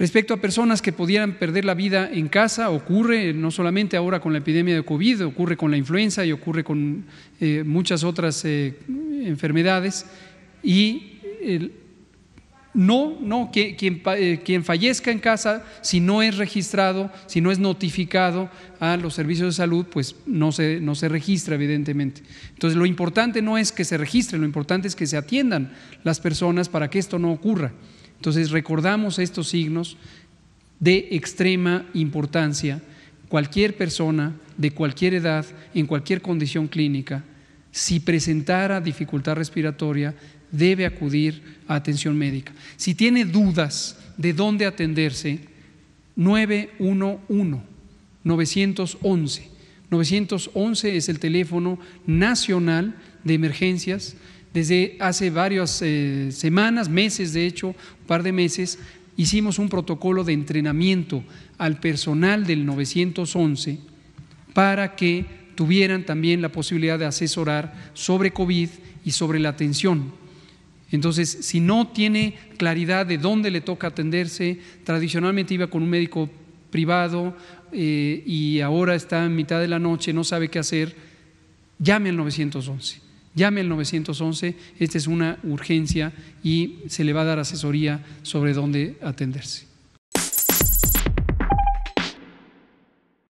Respecto a personas que pudieran perder la vida en casa, ocurre eh, no solamente ahora con la epidemia de COVID, ocurre con la influenza y ocurre con eh, muchas otras eh, enfermedades. Y no, no, quien, fallezca en casa, si no es registrado, si no es notificado a los servicios de salud, pues no se, no se registra, evidentemente. Entonces, lo importante no es que se registren, lo importante es que se atiendan las personas para que esto no ocurra. Entonces recordamos estos signos de extrema importancia. Cualquier persona de cualquier edad, en cualquier condición clínica, si presentara dificultad respiratoria, debe acudir a atención médica. Si tiene dudas de dónde atenderse, 911, 911. 911 es el teléfono nacional de emergencias desde hace varias eh, semanas, meses de hecho, un par de meses, hicimos un protocolo de entrenamiento al personal del 911 para que tuvieran también la posibilidad de asesorar sobre COVID y sobre la atención. Entonces, si no tiene claridad de dónde le toca atenderse, tradicionalmente iba con un médico privado eh, y ahora está en mitad de la noche, no sabe qué hacer, llame al 911. Llame al 911, esta es una urgencia y se le va a dar asesoría sobre dónde atenderse.